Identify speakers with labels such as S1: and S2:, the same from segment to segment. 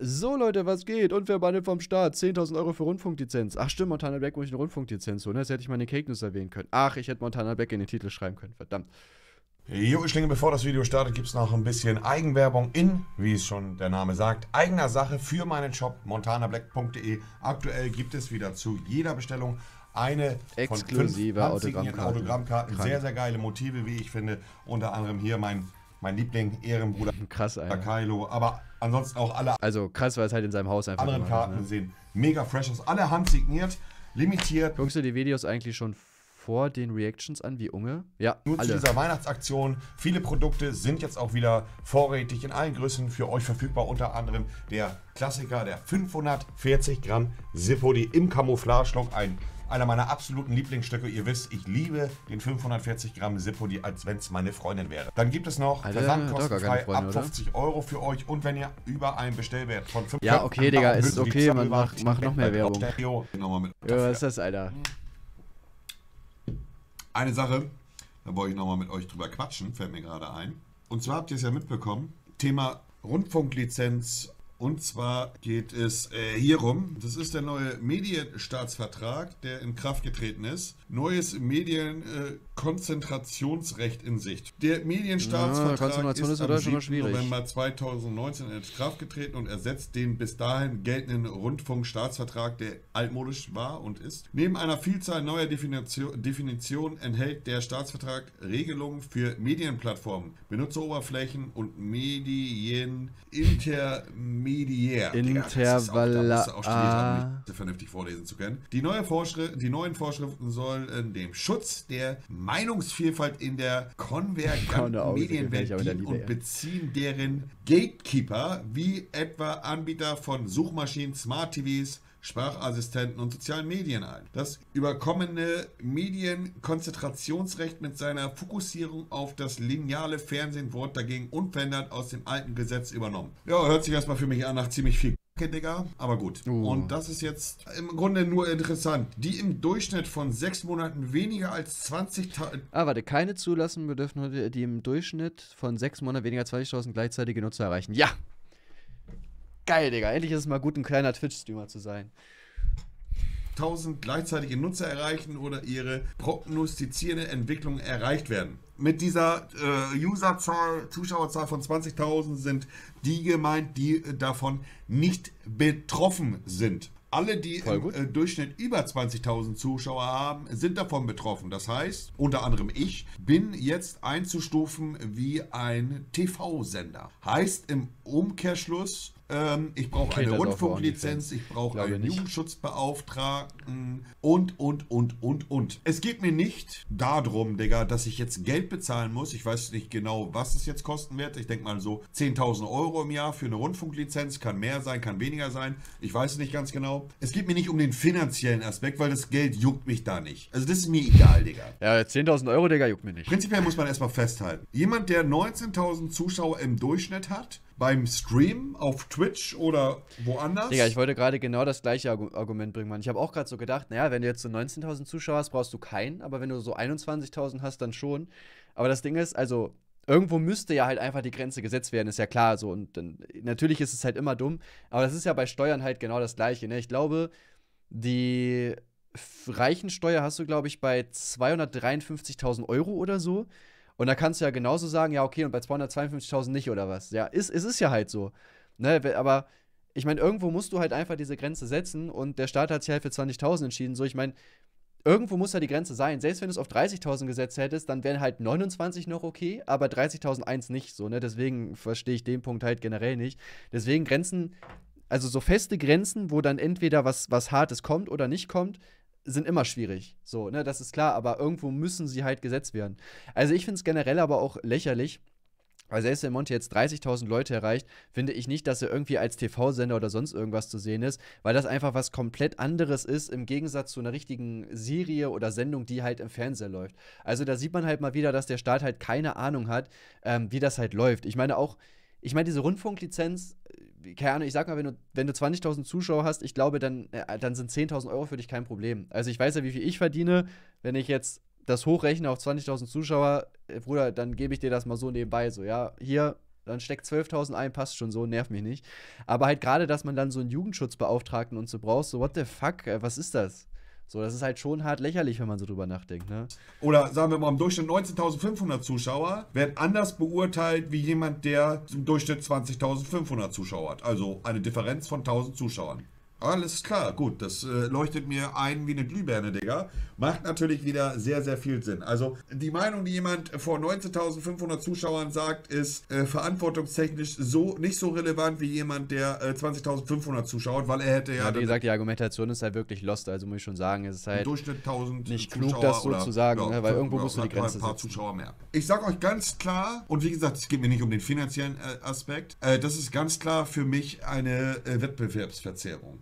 S1: So Leute, was geht? Unverbandelt vom Start. 10.000 Euro für Rundfunklizenz. Ach stimmt, Montana Black muss ich eine Rundfunklizenz holen. Das hätte ich meine Cake News erwähnen können. Ach, ich hätte Montana Black in den Titel schreiben können. Verdammt.
S2: Jo, Schlinge, bevor das Video startet, gibt es noch ein bisschen Eigenwerbung in, wie es schon der Name sagt, eigener Sache für meinen Shop montanablack.de. Aktuell gibt es wieder zu jeder Bestellung eine exklusive Autogrammkarte. Autogrammkarten. Sehr, sehr geile Motive, wie ich finde. Unter anderem hier mein mein Liebling, Ehrenbruder. Krass, Alter. Kylo, aber ansonsten auch alle. Also
S1: krass, weil es halt in seinem Haus einfach. Anderen Karten ist, ne? sehen mega fresh aus, alle handsigniert, limitiert. Guckst du die Videos eigentlich schon vor den Reactions an, wie Unge? Ja, Nur alle. zu dieser
S2: Weihnachtsaktion. Viele Produkte sind jetzt auch wieder vorrätig in allen Größen für euch verfügbar. Unter anderem der Klassiker, der 540 Gramm Sifo, im Camouflage-Look, ein einer meiner absoluten Lieblingsstücke. Ihr wisst, ich liebe den 540 Gramm Sipodi, als wenn es meine Freundin wäre. Dann gibt es noch Alter, Versand Freundin, ab oder? 50 Euro für euch und wenn ihr über einen Bestellwert von 5 Ja, okay, Digga, ist okay, man macht mach noch mehr Werbung.
S1: Stereo, ja, was ist das, Alter?
S2: Eine Sache, da wollte ich nochmal mit euch drüber quatschen, fällt mir gerade ein. Und zwar habt ihr es ja mitbekommen, Thema Rundfunklizenz und zwar geht es äh, hierum, das ist der neue Medienstaatsvertrag, der in Kraft getreten ist. Neues Medienkonzentrationsrecht äh, in Sicht. Der Medienstaatsvertrag ja, ist, ist am November 2019 in Kraft getreten und ersetzt den bis dahin geltenden Rundfunkstaatsvertrag, der altmodisch war und ist. Neben einer Vielzahl neuer Definitionen Definition enthält der Staatsvertrag Regelungen für Medienplattformen, Benutzeroberflächen und Medienintermedien intermediär. Intervalla. Auch, da haben, nicht vernünftig vorlesen zu können. Die, neue die neuen Vorschriften sollen dem Schutz der Meinungsvielfalt in der konvergenten genau, Medienwelt dienen und beziehen deren Gatekeeper, wie etwa Anbieter von Suchmaschinen, Smart TVs, Sprachassistenten und sozialen Medien ein. Das überkommene Medienkonzentrationsrecht mit seiner Fokussierung auf das lineale Fernsehen wurde dagegen unverändert aus dem alten Gesetz übernommen. Ja, hört sich erstmal für mich an nach ziemlich viel Digga. Aber gut. Oh. Und das ist jetzt im Grunde nur interessant. Die im Durchschnitt von sechs Monaten weniger als 20.000.
S1: Ah, warte, keine zulassen bedürfen heute, die im Durchschnitt von sechs Monaten weniger als 20.000 gleichzeitige Nutzer erreichen. Ja! geil, Digga. Endlich ist es mal gut, ein kleiner Twitch-Streamer zu sein. 1000 gleichzeitige Nutzer
S2: erreichen oder ihre prognostizierende Entwicklung erreicht werden. Mit dieser äh, Userzahl, Zuschauerzahl von 20.000 sind die gemeint, die äh, davon nicht betroffen sind. Alle, die im äh, Durchschnitt über 20.000 Zuschauer haben, sind davon betroffen. Das heißt, unter anderem ich bin jetzt einzustufen wie ein TV-Sender. Heißt im Umkehrschluss, ähm, ich brauche eine Rundfunklizenz, ich brauche einen nicht. Jugendschutzbeauftragten und, und, und, und, und. Es geht mir nicht darum, Digga, dass ich jetzt Geld bezahlen muss. Ich weiß nicht genau, was es jetzt kosten wird. Ich denke mal so 10.000 Euro im Jahr für eine Rundfunklizenz. Kann mehr sein, kann weniger sein. Ich weiß es nicht ganz genau. Es geht mir nicht um den finanziellen Aspekt, weil das Geld juckt mich da nicht. Also das ist mir egal, Digga.
S1: Ja, 10.000 Euro, Digga, juckt mir nicht. Prinzipiell muss man erstmal festhalten.
S2: Jemand, der 19.000 Zuschauer im Durchschnitt hat, beim Stream auf Twitch oder
S1: woanders. Digga, ich wollte gerade genau das gleiche Argument bringen, Mann. Ich habe auch gerade so gedacht, naja, wenn du jetzt so 19.000 Zuschauer hast, brauchst du keinen, aber wenn du so 21.000 hast, dann schon. Aber das Ding ist, also irgendwo müsste ja halt einfach die Grenze gesetzt werden, ist ja klar so. Und dann, natürlich ist es halt immer dumm, aber das ist ja bei Steuern halt genau das Gleiche. Ne? Ich glaube, die Reichensteuer hast du, glaube ich, bei 253.000 Euro oder so. Und da kannst du ja genauso sagen, ja, okay, und bei 252.000 nicht oder was. Ja, ist, es ist ja halt so. Ne, aber ich meine, irgendwo musst du halt einfach diese Grenze setzen und der Staat hat sich halt für 20.000 entschieden. So, ich meine, irgendwo muss ja die Grenze sein. Selbst wenn du es auf 30.000 gesetzt hättest, dann wären halt 29 noch okay, aber 30.001 nicht so, ne? Deswegen verstehe ich den Punkt halt generell nicht. Deswegen Grenzen, also so feste Grenzen, wo dann entweder was, was Hartes kommt oder nicht kommt, sind immer schwierig. So, ne, das ist klar, aber irgendwo müssen sie halt gesetzt werden. Also ich finde es generell aber auch lächerlich, weil selbst wenn Monte jetzt 30.000 Leute erreicht, finde ich nicht, dass er irgendwie als TV-Sender oder sonst irgendwas zu sehen ist, weil das einfach was komplett anderes ist im Gegensatz zu einer richtigen Serie oder Sendung, die halt im Fernseher läuft. Also da sieht man halt mal wieder, dass der Staat halt keine Ahnung hat, ähm, wie das halt läuft. Ich meine auch, ich meine, diese Rundfunklizenz, keine Ahnung, ich sag mal, wenn du, wenn du 20.000 Zuschauer hast, ich glaube, dann, äh, dann sind 10.000 Euro für dich kein Problem. Also ich weiß ja, wie viel ich verdiene. Wenn ich jetzt das hochrechne auf 20.000 Zuschauer, äh, Bruder, dann gebe ich dir das mal so nebenbei. So, ja, hier, dann steckt 12.000 ein, passt schon so, nervt mich nicht. Aber halt gerade, dass man dann so einen Jugendschutzbeauftragten und so brauchst, so, what the fuck, äh, was ist das? So, das ist halt schon hart lächerlich, wenn man so drüber nachdenkt. Ne?
S2: Oder sagen wir mal, im Durchschnitt 19.500 Zuschauer werden anders beurteilt wie jemand, der im Durchschnitt 20.500 Zuschauer hat. Also eine Differenz von 1.000 Zuschauern. Alles klar, gut. Das äh, leuchtet mir ein wie eine Glühbirne, Digga. Macht natürlich wieder sehr, sehr viel Sinn. Also die Meinung, die jemand vor 19.500 Zuschauern sagt, ist äh, verantwortungstechnisch so nicht so relevant wie jemand, der äh, 20.500 zuschaut, weil er hätte ja... ja wie gesagt,
S1: die Argumentation ist halt wirklich lost. Also muss ich schon sagen, es ist halt Durchschnitt 1000 nicht klug, das so zu sagen, ja, ne? weil irgendwo musst du die Grenze ein paar Zuschauer mehr.
S2: Ich sag euch ganz klar, und wie gesagt, es geht mir nicht um den finanziellen äh, Aspekt, äh, das ist ganz klar für mich eine äh, Wettbewerbsverzerrung.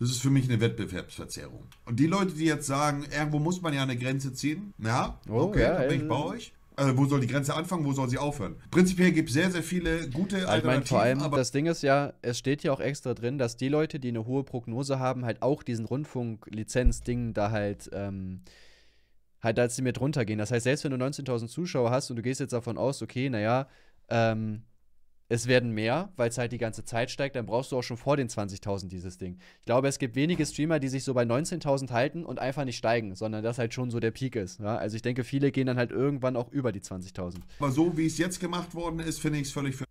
S2: Das ist für mich eine Wettbewerbsverzerrung. Und die Leute, die jetzt sagen,
S1: irgendwo muss man ja eine Grenze ziehen, ja, oh, okay, ja, bin ich bei euch.
S2: Also wo soll die Grenze anfangen, wo soll sie aufhören?
S1: Prinzipiell gibt es sehr, sehr viele gute Alternativen. Ich meine, vor allem, das Ding ist ja, es steht ja auch extra drin, dass die Leute, die eine hohe Prognose haben, halt auch diesen rundfunk ding da halt. Ähm, halt als sie mit runtergehen. Das heißt, selbst wenn du 19.000 Zuschauer hast und du gehst jetzt davon aus, okay, naja, ähm, es werden mehr, weil es halt die ganze Zeit steigt, dann brauchst du auch schon vor den 20.000 dieses Ding. Ich glaube, es gibt wenige Streamer, die sich so bei 19.000 halten und einfach nicht steigen, sondern das halt schon so der Peak ist. Ja? Also ich denke, viele gehen dann halt irgendwann auch über die 20.000.
S2: Aber so wie es jetzt gemacht worden ist, finde ich es völlig für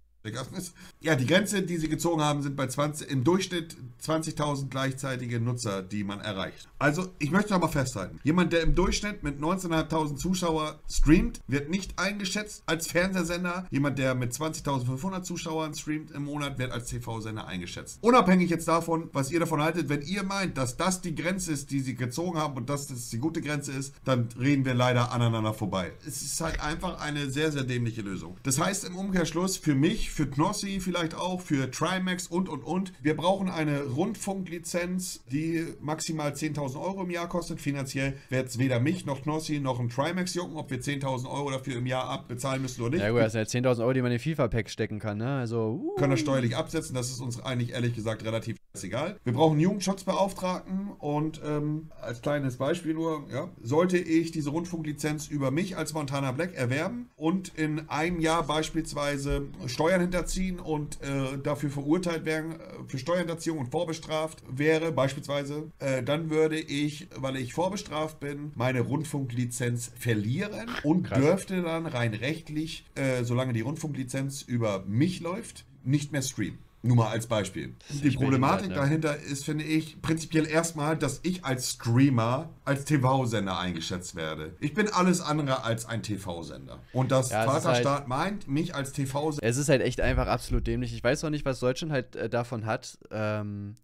S2: ja, die Grenze, die sie gezogen haben, sind bei 20, im Durchschnitt 20.000 gleichzeitige Nutzer, die man erreicht. Also, ich möchte aber festhalten: Jemand, der im Durchschnitt mit 19.500 Zuschauer streamt, wird nicht eingeschätzt als Fernsehsender. Jemand, der mit 20.500 Zuschauern streamt im Monat, wird als TV-Sender eingeschätzt. Unabhängig jetzt davon, was ihr davon haltet, wenn ihr meint, dass das die Grenze ist, die sie gezogen haben und dass das die gute Grenze ist, dann reden wir leider aneinander vorbei. Es ist halt einfach eine sehr, sehr dämliche Lösung. Das heißt im Umkehrschluss für mich, für Knossi vielleicht auch, für Trimax und, und, und. Wir brauchen eine Rundfunklizenz, die maximal 10.000 Euro im Jahr kostet. Finanziell wird es weder mich noch Knossi noch ein Trimax jucken, ob wir 10.000 Euro dafür im Jahr abbezahlen müssen oder nicht. Ja gut, das
S1: sind ja 10.000 Euro, die man in den FIFA-Pack stecken kann, ne? Also, uh. Können das steuerlich
S2: absetzen, das ist uns eigentlich ehrlich gesagt relativ egal. Wir brauchen einen Jugendschutzbeauftragten und ähm, als kleines Beispiel nur, ja, sollte ich diese Rundfunklizenz über mich als Montana Black erwerben und in einem Jahr beispielsweise Steuern Steuern hinterziehen und äh, dafür verurteilt werden, äh, für Steuerhinterziehung und vorbestraft wäre, beispielsweise, äh, dann würde ich, weil ich vorbestraft bin, meine Rundfunklizenz verlieren und Krass. dürfte dann rein rechtlich, äh, solange die Rundfunklizenz über mich läuft, nicht mehr streamen. Nur mal als Beispiel. Die Problematik ne? dahinter ist, finde ich, prinzipiell erstmal, dass ich als Streamer, als TV-Sender eingeschätzt werde. Ich bin alles andere als ein TV-Sender. Und das ja, Vaterstaat halt,
S1: meint mich als TV-Sender. Es ist halt echt einfach absolut dämlich. Ich weiß auch nicht, was Deutschland halt äh, davon hat. Ähm,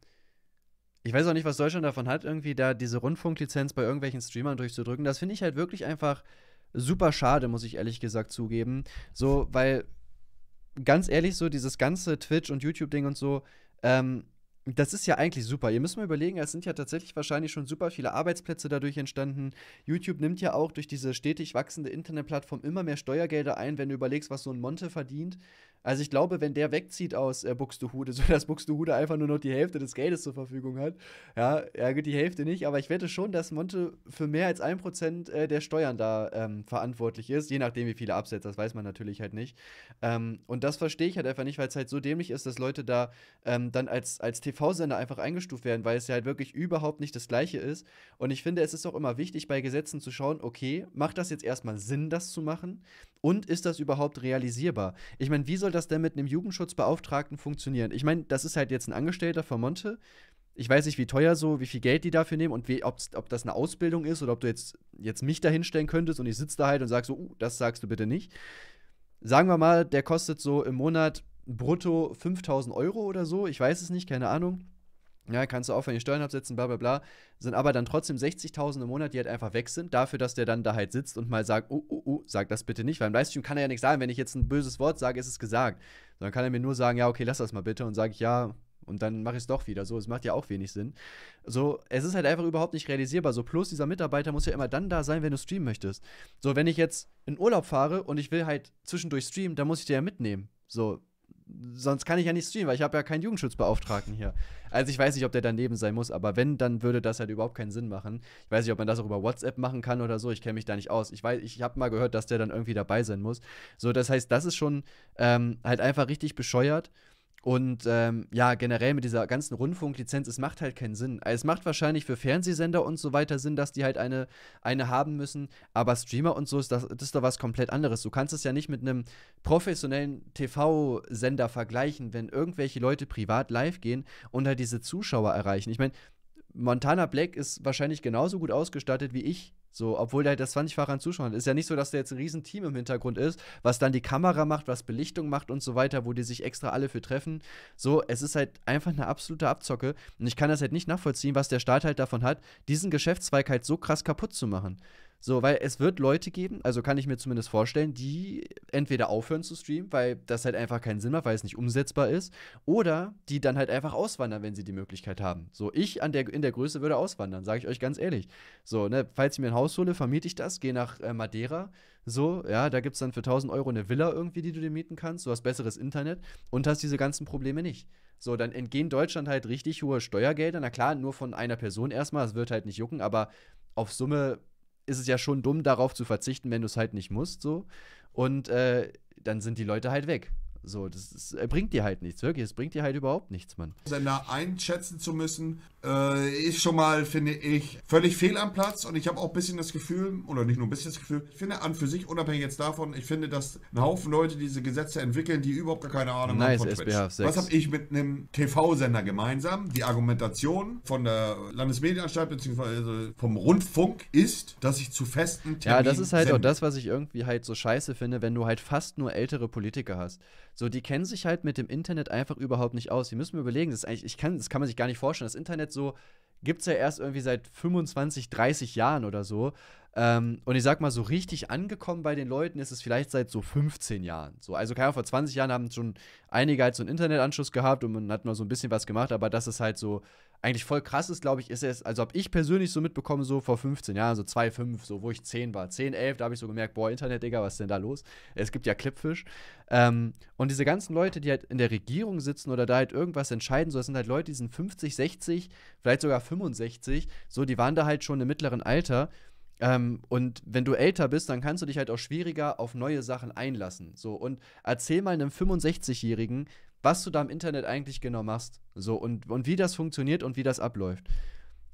S1: ich weiß auch nicht, was Deutschland davon hat, irgendwie da diese Rundfunklizenz bei irgendwelchen Streamern durchzudrücken. Das finde ich halt wirklich einfach super schade, muss ich ehrlich gesagt zugeben. So, weil ganz ehrlich, so dieses ganze Twitch- und YouTube-Ding und so, ähm, das ist ja eigentlich super. Ihr müsst mal überlegen, es sind ja tatsächlich wahrscheinlich schon super viele Arbeitsplätze dadurch entstanden. YouTube nimmt ja auch durch diese stetig wachsende Internetplattform immer mehr Steuergelder ein, wenn du überlegst, was so ein Monte verdient. Also ich glaube, wenn der wegzieht aus äh, Buxtehude, so dass Buxtehude einfach nur noch die Hälfte des Geldes zur Verfügung hat, ja, ja gut, die Hälfte nicht, aber ich wette schon, dass Monte für mehr als ein Prozent äh, der Steuern da ähm, verantwortlich ist, je nachdem, wie viele absetzt, das weiß man natürlich halt nicht. Ähm, und das verstehe ich halt einfach nicht, weil es halt so dämlich ist, dass Leute da ähm, dann als, als TV-Sender einfach eingestuft werden, weil es ja halt wirklich überhaupt nicht das Gleiche ist. Und ich finde, es ist auch immer wichtig, bei Gesetzen zu schauen, okay, macht das jetzt erstmal Sinn, das zu machen? Und ist das überhaupt realisierbar? Ich meine, wie soll das denn mit einem Jugendschutzbeauftragten funktionieren? Ich meine, das ist halt jetzt ein Angestellter von Monte. Ich weiß nicht, wie teuer so, wie viel Geld die dafür nehmen und wie, ob das eine Ausbildung ist oder ob du jetzt, jetzt mich da hinstellen könntest und ich sitze da halt und sage so, uh, das sagst du bitte nicht. Sagen wir mal, der kostet so im Monat brutto 5000 Euro oder so. Ich weiß es nicht, keine Ahnung ja, kannst du auch von den Steuern absetzen, bla bla bla, sind aber dann trotzdem 60.000 im Monat, die halt einfach weg sind, dafür, dass der dann da halt sitzt und mal sagt, oh, oh, oh, sag das bitte nicht, weil im Livestream kann er ja nichts sagen, wenn ich jetzt ein böses Wort sage, ist es gesagt. Sondern kann er mir nur sagen, ja, okay, lass das mal bitte und sage ich, ja, und dann mache ich es doch wieder so, es macht ja auch wenig Sinn. So, es ist halt einfach überhaupt nicht realisierbar, so, plus dieser Mitarbeiter muss ja immer dann da sein, wenn du streamen möchtest. So, wenn ich jetzt in Urlaub fahre und ich will halt zwischendurch streamen, dann muss ich dir ja mitnehmen, so, sonst kann ich ja nicht streamen, weil ich habe ja keinen Jugendschutzbeauftragten hier. Also ich weiß nicht, ob der daneben sein muss, aber wenn, dann würde das halt überhaupt keinen Sinn machen. Ich weiß nicht, ob man das auch über WhatsApp machen kann oder so. Ich kenne mich da nicht aus. Ich weiß, ich habe mal gehört, dass der dann irgendwie dabei sein muss. So, das heißt, das ist schon ähm, halt einfach richtig bescheuert. Und ähm, ja, generell mit dieser ganzen Rundfunklizenz, es macht halt keinen Sinn. Es macht wahrscheinlich für Fernsehsender und so weiter Sinn, dass die halt eine, eine haben müssen, aber Streamer und so ist das, das ist doch was komplett anderes. Du kannst es ja nicht mit einem professionellen TV-Sender vergleichen, wenn irgendwelche Leute privat live gehen und halt diese Zuschauer erreichen. Ich meine, Montana Black ist wahrscheinlich genauso gut ausgestattet wie ich so, obwohl der halt das 20-fache Zuschauern hat. Ist ja nicht so, dass da jetzt ein Riesenteam im Hintergrund ist, was dann die Kamera macht, was Belichtung macht und so weiter, wo die sich extra alle für treffen. So, es ist halt einfach eine absolute Abzocke. Und ich kann das halt nicht nachvollziehen, was der Staat halt davon hat, diesen Geschäftszweig halt so krass kaputt zu machen. So, weil es wird Leute geben, also kann ich mir zumindest vorstellen, die entweder aufhören zu streamen, weil das halt einfach keinen Sinn macht, weil es nicht umsetzbar ist, oder die dann halt einfach auswandern, wenn sie die Möglichkeit haben. So, ich an der, in der Größe würde auswandern, sage ich euch ganz ehrlich. So, ne, falls ich mir ein Haus hole, vermiete ich das, gehe nach äh, Madeira, so, ja, da gibt es dann für 1000 Euro eine Villa irgendwie, die du dir mieten kannst, du hast besseres Internet und hast diese ganzen Probleme nicht. So, dann entgehen Deutschland halt richtig hohe Steuergelder. Na klar, nur von einer Person erstmal, das wird halt nicht jucken, aber auf Summe ist es ja schon dumm, darauf zu verzichten, wenn du es halt nicht musst, so. Und äh, dann sind die Leute halt weg. So, das, das äh, bringt dir halt nichts, wirklich. Es bringt dir halt überhaupt nichts, Mann. Sender einschätzen zu müssen, äh, ist schon mal, finde ich, völlig fehl am Platz. Und ich habe
S2: auch ein bisschen das Gefühl, oder nicht nur ein bisschen das Gefühl, ich finde an für sich, unabhängig jetzt davon, ich finde, dass ein Haufen Leute diese Gesetze entwickeln, die überhaupt gar keine Ahnung nice, haben von Twitch. SBH 6. Was habe ich mit einem TV-Sender gemeinsam? Die Argumentation von der Landesmedienanstalt bzw. vom Rundfunk
S1: ist, dass ich zu festen Terminen Ja, das ist halt auch das, was ich irgendwie halt so scheiße finde, wenn du halt fast nur ältere Politiker hast. So, die kennen sich halt mit dem Internet einfach überhaupt nicht aus. Die müssen mir überlegen, das, eigentlich, ich kann, das kann man sich gar nicht vorstellen. Das Internet so, gibt es ja erst irgendwie seit 25, 30 Jahren oder so. Ähm, und ich sag mal, so richtig angekommen bei den Leuten ist es vielleicht seit so 15 Jahren. So, also keine Ahnung, vor 20 Jahren haben schon einige halt so einen Internetanschluss gehabt und man hat mal so ein bisschen was gemacht, aber das ist halt so eigentlich voll krass ist, glaube ich, ist es, also habe ich persönlich so mitbekommen, so vor 15 Jahren, so 2, 5, so wo ich 10 war, 10, 11, da habe ich so gemerkt, boah, Internet, Digga, was ist denn da los? Es gibt ja Clipfish. Ähm, und diese ganzen Leute, die halt in der Regierung sitzen oder da halt irgendwas entscheiden, so das sind halt Leute, die sind 50, 60, vielleicht sogar 65, so, die waren da halt schon im mittleren Alter. Ähm, und wenn du älter bist, dann kannst du dich halt auch schwieriger auf neue Sachen einlassen. So, und erzähl mal einem 65-Jährigen, was du da im Internet eigentlich genau machst. So, und, und wie das funktioniert und wie das abläuft.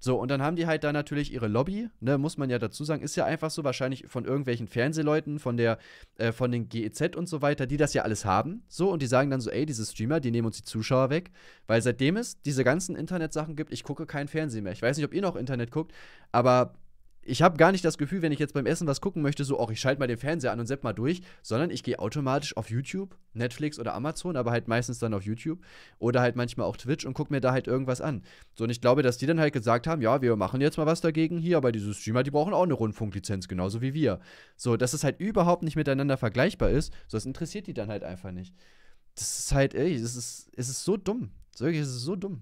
S1: So, und dann haben die halt da natürlich ihre Lobby, ne, muss man ja dazu sagen, ist ja einfach so wahrscheinlich von irgendwelchen Fernsehleuten, von der, äh, von den GEZ und so weiter, die das ja alles haben. So, und die sagen dann so, ey, diese Streamer, die nehmen uns die Zuschauer weg. Weil seitdem es diese ganzen Internetsachen gibt, ich gucke kein Fernsehen mehr. Ich weiß nicht, ob ihr noch Internet guckt, aber ich habe gar nicht das Gefühl, wenn ich jetzt beim Essen was gucken möchte, so, ach, ich schalte mal den Fernseher an und sepp mal durch, sondern ich gehe automatisch auf YouTube, Netflix oder Amazon, aber halt meistens dann auf YouTube oder halt manchmal auch Twitch und gucke mir da halt irgendwas an. So, und ich glaube, dass die dann halt gesagt haben, ja, wir machen jetzt mal was dagegen hier, aber diese Streamer, die brauchen auch eine Rundfunklizenz, genauso wie wir. So, dass es halt überhaupt nicht miteinander vergleichbar ist, so, das interessiert die dann halt einfach nicht. Das ist halt, ey, es ist, ist so dumm. Wirklich, es ist so dumm.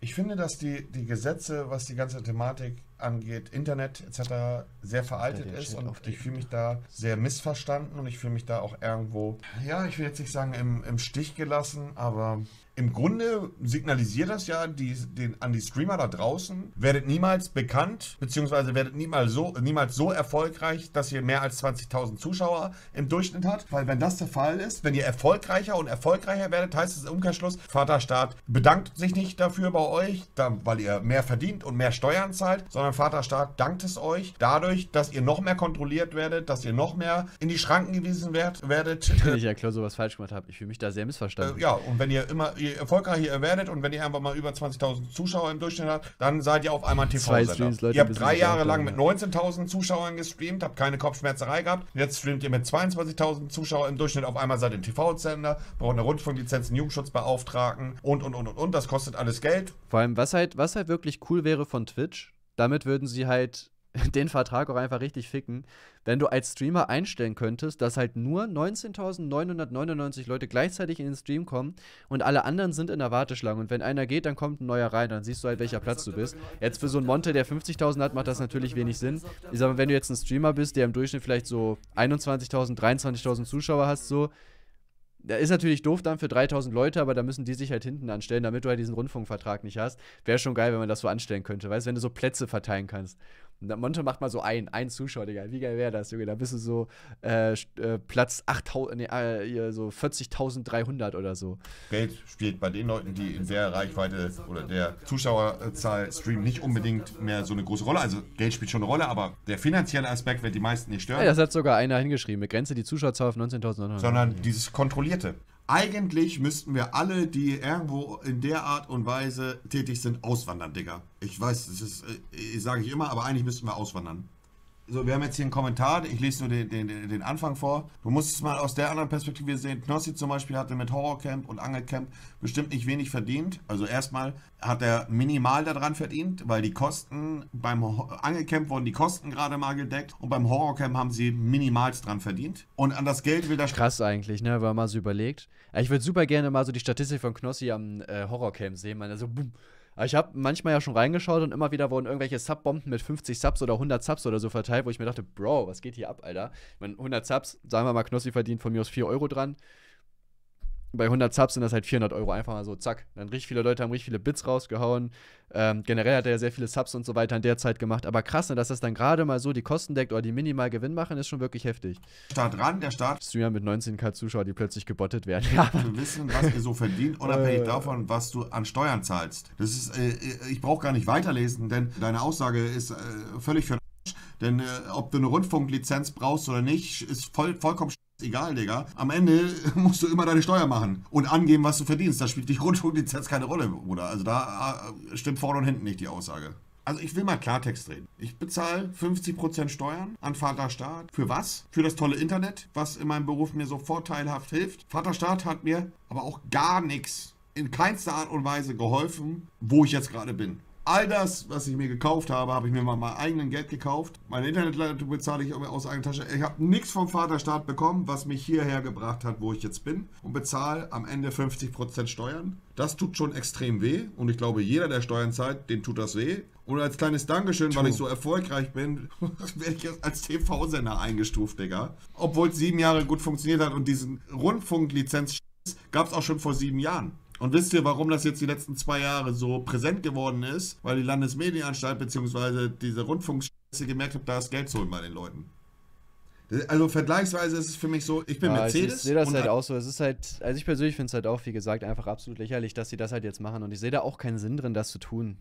S2: Ich finde, dass die, die Gesetze, was die ganze Thematik angeht, Internet etc., sehr veraltet ist und ich fühle mich da sehr missverstanden und ich fühle mich da auch irgendwo, ja, ich will jetzt nicht sagen im, im Stich gelassen, aber im Grunde signalisiert das ja die, den, an die Streamer da draußen, werdet niemals bekannt, beziehungsweise werdet niemals so, niemals so erfolgreich, dass ihr mehr als 20.000 Zuschauer im Durchschnitt habt. Weil wenn das der Fall ist, wenn ihr erfolgreicher und erfolgreicher werdet, heißt es im Umkehrschluss, Vaterstaat bedankt sich nicht dafür bei euch, da, weil ihr mehr verdient und mehr Steuern zahlt, sondern sondern Vaterstaat dankt es euch dadurch, dass ihr noch mehr kontrolliert werdet, dass ihr noch mehr in die Schranken gewiesen werdet.
S1: Wenn ich ja klar sowas falsch gemacht habe. Ich fühle mich da sehr missverstanden.
S2: Äh, ja, und wenn ihr immer je erfolgreicher werdet und wenn ihr einfach mal über 20.000 Zuschauer im Durchschnitt habt, dann seid ihr auf einmal TV-Sender. Ihr habt drei Jahre lang mit 19.000 Zuschauern gestreamt, habt keine Kopfschmerzerei gehabt. Jetzt streamt ihr mit 22.000 Zuschauern im Durchschnitt. Auf einmal seid ihr ein TV-Sender, braucht eine Rundfunklizenz, einen Jugendschutzbeauftragten und, und, und, und, und. Das kostet alles Geld.
S1: Vor allem, was halt, was halt wirklich cool wäre von Twitch, damit würden sie halt den Vertrag auch einfach richtig ficken, wenn du als Streamer einstellen könntest, dass halt nur 19.999 Leute gleichzeitig in den Stream kommen und alle anderen sind in der Warteschlange. Und wenn einer geht, dann kommt ein neuer rein, dann siehst du halt, welcher Platz du bist. Jetzt für so einen Monte, der 50.000 hat, macht das natürlich wenig Sinn. Ich sag mal, wenn du jetzt ein Streamer bist, der im Durchschnitt vielleicht so 21.000, 23.000 Zuschauer hast, so, da ist natürlich doof dann für 3000 Leute, aber da müssen die sich halt hinten anstellen, damit du halt diesen Rundfunkvertrag nicht hast. Wäre schon geil, wenn man das so anstellen könnte, weißt du, wenn du so Plätze verteilen kannst. Und dann Monte macht mal so ein, ein Zuschauer, Digga. Wie geil wäre das, Junge? Da bist du so äh, äh Platz 8.000, nee, äh, so 40.300 oder so.
S2: Geld spielt bei den Leuten, die in der Reichweite oder der Zuschauerzahl streamen, nicht unbedingt mehr so eine große Rolle. Also Geld spielt schon eine Rolle, aber der finanzielle Aspekt wird die meisten nicht stören. Ja, das
S1: hat sogar einer hingeschrieben. Begrenze die Zuschauerzahl auf 19.900. Sondern dieses Kontrollierte.
S2: Eigentlich müssten wir alle, die irgendwo in der Art und Weise tätig sind, auswandern, Digga. Ich weiß, das ist, äh, sage ich immer, aber eigentlich müssten wir auswandern. So, wir haben jetzt hier einen Kommentar, ich lese nur den, den, den Anfang vor. Du musst es mal aus der anderen Perspektive sehen. Knossi zum Beispiel hatte mit Horrorcamp und Angelcamp bestimmt nicht wenig verdient. Also erstmal hat er minimal daran verdient, weil die Kosten, beim Angelcamp wurden die Kosten
S1: gerade mal gedeckt und beim Horrorcamp haben sie minimal dran verdient. Und an das Geld will der... Krass eigentlich, ne, wenn man mal so überlegt. Ich würde super gerne mal so die Statistik von Knossi am äh, Horrorcamp sehen, man, so boom. Ich habe manchmal ja schon reingeschaut und immer wieder wurden irgendwelche Subbomben mit 50 Subs oder 100 Subs oder so verteilt, wo ich mir dachte, Bro, was geht hier ab, Alter? Ich meine, 100 Subs, sagen wir mal, Knossi verdient von mir aus 4 Euro dran bei 100 Subs sind das halt 400 Euro einfach mal so, zack. Dann richtig viele Leute haben richtig viele Bits rausgehauen. Ähm, generell hat er ja sehr viele Subs und so weiter in der Zeit gemacht. Aber krass, ne, dass das dann gerade mal so die Kosten deckt oder die minimal Gewinn machen, ist schon wirklich heftig. Start ran, der Start. Streamer mit 19k Zuschauer, die plötzlich gebottet werden. Ja. Wir wissen, was ihr so verdient, unabhängig äh. davon, was du an Steuern
S2: zahlst. Das ist, äh, äh ich brauche gar nicht weiterlesen, denn deine Aussage ist äh, völlig für Denn äh, ob du eine Rundfunklizenz brauchst oder nicht, ist voll, vollkommen Egal, Digga. Am Ende musst du immer deine Steuer machen und angeben, was du verdienst. Da spielt die Rundfunklizenz keine Rolle, Bruder. Also da äh, stimmt vorne und hinten nicht die Aussage. Also ich will mal Klartext reden. Ich bezahle 50% Steuern an Vaterstaat. Für was? Für das tolle Internet, was in meinem Beruf mir so vorteilhaft hilft. Vaterstaat hat mir aber auch gar nichts in keinster Art und Weise geholfen, wo ich jetzt gerade bin. All das, was ich mir gekauft habe, habe ich mir mal mein eigenen Geld gekauft. Meine Internetleitung bezahle ich aus eigener Tasche. Ich habe nichts vom Vaterstaat bekommen, was mich hierher gebracht hat, wo ich jetzt bin. Und bezahle am Ende 50% Steuern. Das tut schon extrem weh. Und ich glaube, jeder, der Steuern zahlt, dem tut das weh. Und als kleines Dankeschön, weil ich so erfolgreich bin, werde ich jetzt als TV-Sender eingestuft, Digga. Obwohl es sieben Jahre gut funktioniert hat und diesen Rundfunklizenz gab es auch schon vor sieben Jahren. Und wisst ihr, warum das jetzt die letzten zwei Jahre so präsent geworden ist? Weil die Landesmedienanstalt bzw. diese Rundfunkscheiße gemerkt hat, da ist Geld zu holen bei den Leuten. Also
S1: vergleichsweise ist es für mich so, ich bin ja, Mercedes. Ich, sehe das halt auch so. Es ist halt, also ich persönlich finde es halt auch, wie gesagt, einfach absolut lächerlich, dass sie das halt jetzt machen. Und ich sehe da auch keinen Sinn drin, das zu tun.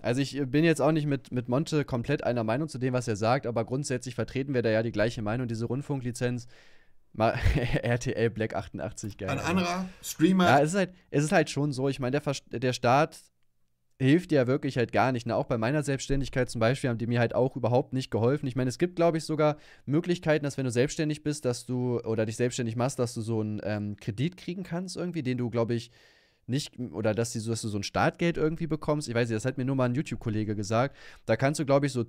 S1: Also ich bin jetzt auch nicht mit, mit Monte komplett einer Meinung zu dem, was er sagt, aber grundsätzlich vertreten wir da ja die gleiche Meinung. Diese Rundfunklizenz RTL Black 88, geil. Ein anderer Streamer. Ja, es ist halt, es ist halt schon so. Ich meine, der, der Staat hilft dir ja wirklich halt gar nicht. Ne? Auch bei meiner Selbstständigkeit zum Beispiel haben die mir halt auch überhaupt nicht geholfen. Ich meine, es gibt, glaube ich, sogar Möglichkeiten, dass wenn du selbstständig bist, dass du oder dich selbstständig machst, dass du so einen ähm, Kredit kriegen kannst irgendwie, den du, glaube ich, nicht, oder dass, die, dass du so ein Startgeld irgendwie bekommst. Ich weiß nicht, das hat mir nur mal ein YouTube-Kollege gesagt. Da kannst du, glaube ich, so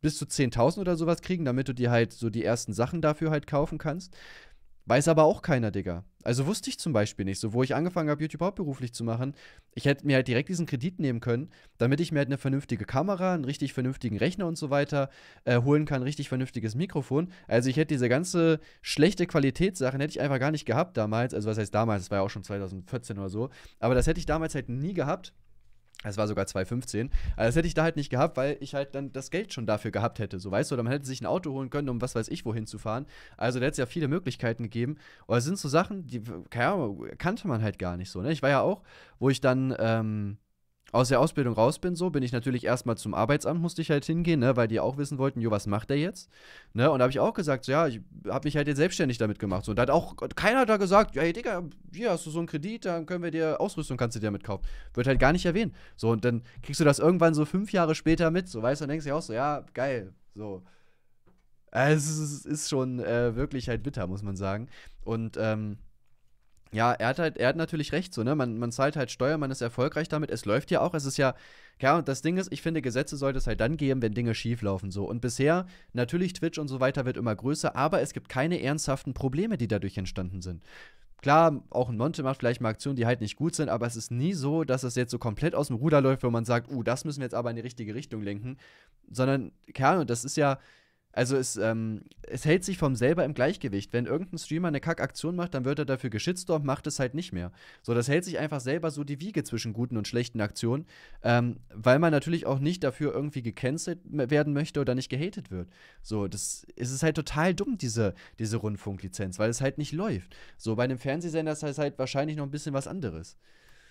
S1: bis zu 10.000 oder sowas kriegen, damit du dir halt so die ersten Sachen dafür halt kaufen kannst. Weiß aber auch keiner, Digga. Also wusste ich zum Beispiel nicht, so wo ich angefangen habe, YouTube hauptberuflich zu machen, ich hätte mir halt direkt diesen Kredit nehmen können, damit ich mir halt eine vernünftige Kamera, einen richtig vernünftigen Rechner und so weiter äh, holen kann, richtig vernünftiges Mikrofon. Also ich hätte diese ganze schlechte Qualitätssachen hätte ich einfach gar nicht gehabt damals. Also was heißt damals? Das war ja auch schon 2014 oder so. Aber das hätte ich damals halt nie gehabt es war sogar 2,15. Also das hätte ich da halt nicht gehabt, weil ich halt dann das Geld schon dafür gehabt hätte. So, weißt du, oder man hätte sich ein Auto holen können, um was weiß ich wohin zu fahren. Also da hätte es ja viele Möglichkeiten gegeben. Aber es sind so Sachen, die, keine Ahnung, kannte man halt gar nicht so. Ne? Ich war ja auch, wo ich dann, ähm, aus der Ausbildung raus bin, so bin ich natürlich erstmal zum Arbeitsamt, musste ich halt hingehen, ne, weil die auch wissen wollten, jo, was macht der jetzt? Ne, und da habe ich auch gesagt, so, ja, ich habe mich halt jetzt selbstständig damit gemacht. So. Und da hat auch keiner da gesagt, ja, hey, Digga, hier hast du so einen Kredit, dann können wir dir Ausrüstung, kannst du dir damit kaufen. Wird halt gar nicht erwähnt. So, und dann kriegst du das irgendwann so fünf Jahre später mit, so, weißt du, dann denkst du dir auch so, ja, geil, so. Also, es ist, schon äh, wirklich halt bitter, muss man sagen. Und, ähm, ja, er hat halt, er hat natürlich recht, so, ne? Man, man zahlt halt Steuern, man ist erfolgreich damit, es läuft ja auch, es ist ja, klar, ja, das Ding ist, ich finde, Gesetze sollte es halt dann geben, wenn Dinge schieflaufen, so. Und bisher, natürlich, Twitch und so weiter wird immer größer, aber es gibt keine ernsthaften Probleme, die dadurch entstanden sind. Klar, auch ein Monte macht vielleicht mal Aktionen, die halt nicht gut sind, aber es ist nie so, dass es jetzt so komplett aus dem Ruder läuft, wo man sagt, uh, das müssen wir jetzt aber in die richtige Richtung lenken, sondern, klar, und das ist ja, also es, ähm, es hält sich vom selber im Gleichgewicht. Wenn irgendein Streamer eine Kackaktion macht, dann wird er dafür geschützt und macht es halt nicht mehr. So, das hält sich einfach selber so die Wiege zwischen guten und schlechten Aktionen, ähm, weil man natürlich auch nicht dafür irgendwie gecancelt werden möchte oder nicht gehatet wird. So, das es ist halt total dumm, diese, diese Rundfunklizenz, weil es halt nicht läuft. So, bei einem Fernsehsender ist das halt wahrscheinlich noch ein bisschen was anderes.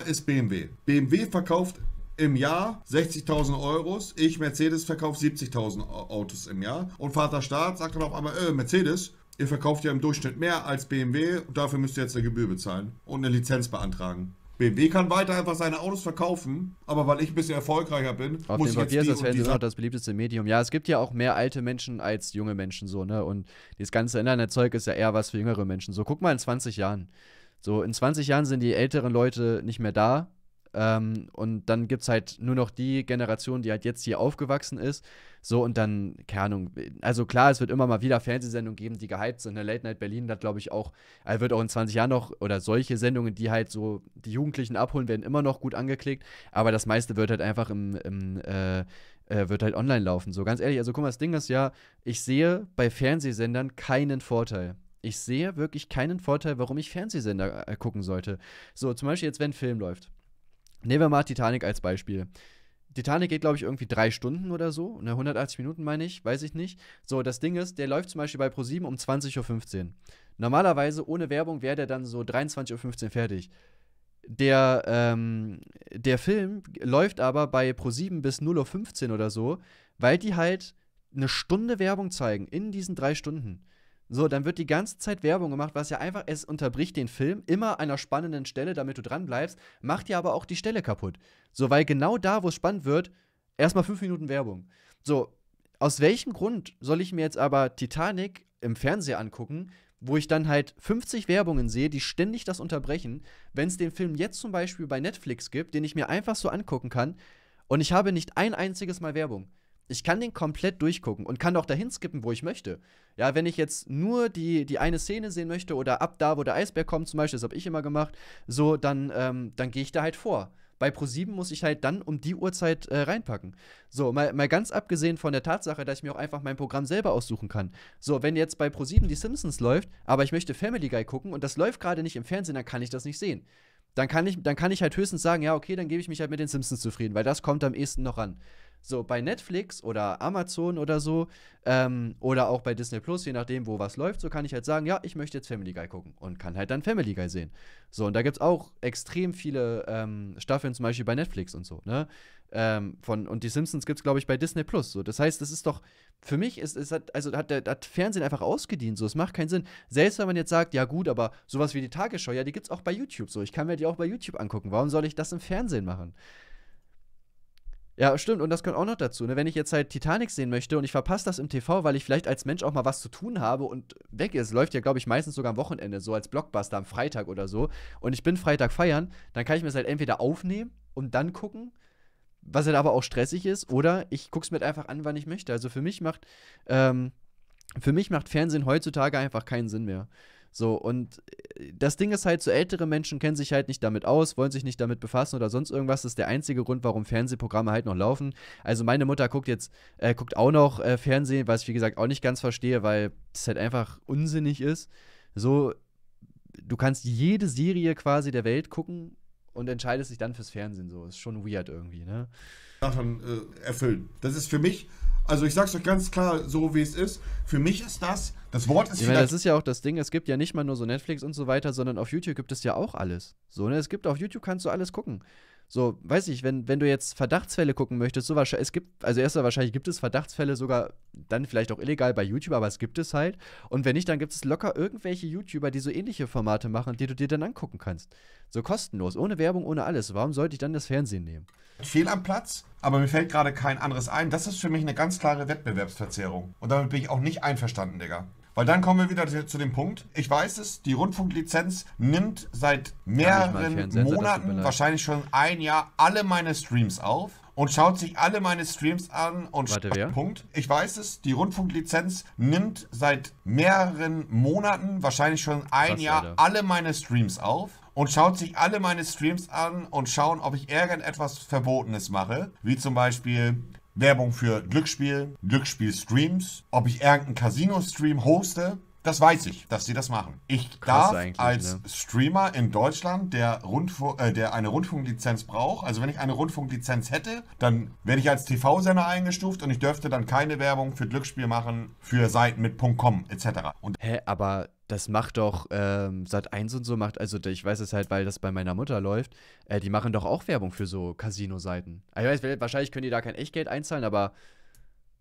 S1: Ist BMW. BMW verkauft
S2: im Jahr 60.000 Euros. Ich, Mercedes, verkaufe 70.000 Autos im Jahr. Und Vater Staat sagt dann auf einmal, äh, Mercedes, ihr verkauft ja im Durchschnitt mehr als BMW und dafür müsst ihr jetzt eine Gebühr bezahlen und eine Lizenz beantragen. BMW kann weiter einfach seine Autos verkaufen, aber weil ich ein bisschen erfolgreicher bin, Auf muss dem ich Papier jetzt ist das Fernsehen auch das
S1: beliebteste Medium. Ja, es gibt ja auch mehr alte Menschen als junge Menschen so, ne? Und das ganze Internetzeug ist ja eher was für jüngere Menschen. So, guck mal in 20 Jahren. So, in 20 Jahren sind die älteren Leute nicht mehr da, ähm, und dann gibt es halt nur noch die Generation, die halt jetzt hier aufgewachsen ist. So und dann, keine Ahnung, also klar, es wird immer mal wieder Fernsehsendungen geben, die gehypt sind. In ne, der Late Night Berlin, das glaube ich auch, äh, wird auch in 20 Jahren noch, oder solche Sendungen, die halt so die Jugendlichen abholen, werden immer noch gut angeklickt. Aber das meiste wird halt einfach im, im äh, äh, wird halt online laufen. So ganz ehrlich, also guck mal, das Ding ist ja, ich sehe bei Fernsehsendern keinen Vorteil ich sehe wirklich keinen Vorteil, warum ich Fernsehsender äh, gucken sollte. So, zum Beispiel jetzt, wenn ein Film läuft. Nehmen wir mal Titanic als Beispiel. Titanic geht, glaube ich, irgendwie drei Stunden oder so. Ne, 180 Minuten meine ich, weiß ich nicht. So, das Ding ist, der läuft zum Beispiel bei Pro7 um 20.15 Uhr. Normalerweise ohne Werbung wäre der dann so 23.15 Uhr fertig. Der, ähm, der Film läuft aber bei Pro7 bis 0.15 Uhr oder so, weil die halt eine Stunde Werbung zeigen in diesen drei Stunden. So, dann wird die ganze Zeit Werbung gemacht, was ja einfach, es unterbricht den Film immer an einer spannenden Stelle, damit du dranbleibst, macht dir aber auch die Stelle kaputt. So, weil genau da, wo es spannend wird, erstmal fünf Minuten Werbung. So, aus welchem Grund soll ich mir jetzt aber Titanic im Fernseher angucken, wo ich dann halt 50 Werbungen sehe, die ständig das unterbrechen, wenn es den Film jetzt zum Beispiel bei Netflix gibt, den ich mir einfach so angucken kann und ich habe nicht ein einziges Mal Werbung ich kann den komplett durchgucken und kann auch dahin skippen, wo ich möchte. Ja, wenn ich jetzt nur die, die eine Szene sehen möchte oder ab da, wo der Eisbär kommt, zum Beispiel, das habe ich immer gemacht, so, dann, ähm, dann gehe ich da halt vor. Bei Pro7 muss ich halt dann um die Uhrzeit äh, reinpacken. So, mal, mal ganz abgesehen von der Tatsache, dass ich mir auch einfach mein Programm selber aussuchen kann. So, wenn jetzt bei Pro7 die Simpsons läuft, aber ich möchte Family Guy gucken und das läuft gerade nicht im Fernsehen, dann kann ich das nicht sehen. Dann kann ich, dann kann ich halt höchstens sagen, ja, okay, dann gebe ich mich halt mit den Simpsons zufrieden, weil das kommt am ehesten noch ran. So, bei Netflix oder Amazon oder so, ähm, oder auch bei Disney Plus, je nachdem, wo was läuft, so kann ich halt sagen, ja, ich möchte jetzt Family Guy gucken und kann halt dann Family Guy sehen. So, und da gibt es auch extrem viele ähm, Staffeln, zum Beispiel bei Netflix und so, ne? Ähm, von, und die Simpsons gibt es, glaube ich, bei Disney Plus. So. Das heißt, das ist doch, für mich ist, ist hat, also hat, hat Fernsehen einfach ausgedient. So, es macht keinen Sinn. Selbst wenn man jetzt sagt, ja gut, aber sowas wie die Tagesschau, ja, die gibt es auch bei YouTube. So, ich kann mir die auch bei YouTube angucken. Warum soll ich das im Fernsehen machen? Ja, stimmt. Und das gehört auch noch dazu. Ne? Wenn ich jetzt halt Titanic sehen möchte und ich verpasse das im TV, weil ich vielleicht als Mensch auch mal was zu tun habe und weg ist, läuft ja, glaube ich, meistens sogar am Wochenende, so als Blockbuster am Freitag oder so. Und ich bin Freitag feiern, dann kann ich mir es halt entweder aufnehmen und dann gucken, was halt aber auch stressig ist, oder ich gucke es mir halt einfach an, wann ich möchte. Also für mich macht, ähm, für mich macht Fernsehen heutzutage einfach keinen Sinn mehr. So, und äh, das Ding ist halt, so ältere Menschen kennen sich halt nicht damit aus, wollen sich nicht damit befassen oder sonst irgendwas. Das ist der einzige Grund, warum Fernsehprogramme halt noch laufen. Also meine Mutter guckt jetzt, äh, guckt auch noch äh, Fernsehen, was ich wie gesagt auch nicht ganz verstehe, weil es halt einfach unsinnig ist. So, du kannst jede Serie quasi der Welt gucken und entscheidest dich dann fürs Fernsehen so. Ist schon weird irgendwie, ne? Sachen äh, erfüllen. Das ist für mich also ich sag's euch ganz klar, so wie es ist. Für mich ist das, das Wort ist ja, vielleicht... Das ist ja auch das Ding, es gibt ja nicht mal nur so Netflix und so weiter, sondern auf YouTube gibt es ja auch alles. So, ne? Es gibt auf YouTube, kannst du alles gucken. So, weiß ich, wenn, wenn du jetzt Verdachtsfälle gucken möchtest, so es gibt, also erstmal wahrscheinlich gibt es Verdachtsfälle sogar dann vielleicht auch illegal bei YouTube, aber es gibt es halt. Und wenn nicht, dann gibt es locker irgendwelche YouTuber, die so ähnliche Formate machen, die du dir dann angucken kannst. So kostenlos, ohne Werbung, ohne alles. Warum sollte ich dann das Fernsehen nehmen? Fehl am Platz, aber mir fällt gerade kein anderes ein. Das ist für mich eine ganz klare Wettbewerbsverzerrung.
S2: Und damit bin ich auch nicht einverstanden, Digga. Weil dann kommen wir wieder zu dem Punkt. Ich weiß es, die Rundfunklizenz nimmt seit mehreren Monaten, wahrscheinlich schon ein Jahr, alle meine Streams auf und schaut sich alle meine Streams an und Warte, wer? Punkt. Ich weiß es, die Rundfunklizenz nimmt seit mehreren Monaten, wahrscheinlich schon ein Krass, Jahr, Alter. alle meine Streams auf und schaut sich alle meine Streams an und schauen, ob ich irgendetwas Verbotenes mache, wie zum Beispiel Werbung für Glücksspiel, Glücksspiel-Streams, ob ich irgendeinen Casino-Stream hoste, das weiß ich, dass sie das machen. Ich darf als ne? Streamer in Deutschland, der, Rundfunk, äh, der eine Rundfunklizenz braucht, also wenn ich eine Rundfunklizenz hätte, dann werde ich als TV-Sender eingestuft und ich dürfte dann keine Werbung für Glücksspiel machen, für Seiten mit .com etc.
S1: Und Hä, aber das macht doch ähm, Sat 1 und so macht, also ich weiß es halt, weil das bei meiner Mutter läuft, äh, die machen doch auch Werbung für so Casino-Seiten. Ah, ich weiß, wahrscheinlich können die da kein Echtgeld einzahlen, aber.